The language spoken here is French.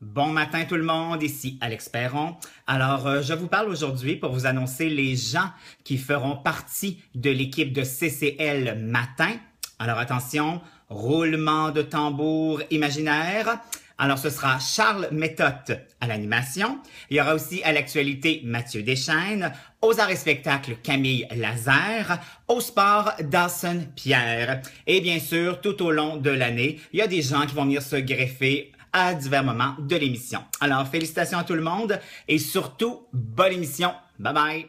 Bon matin tout le monde, ici à Perron. Alors, euh, je vous parle aujourd'hui pour vous annoncer les gens qui feront partie de l'équipe de CCL Matin. Alors attention, roulement de tambour imaginaire. Alors, ce sera Charles Méthode à l'animation. Il y aura aussi à l'actualité Mathieu Deschaines, aux arts et spectacles Camille Lazare, au sport Dawson Pierre. Et bien sûr, tout au long de l'année, il y a des gens qui vont venir se greffer à divers moments de l'émission. Alors, félicitations à tout le monde et surtout, bonne émission. Bye bye.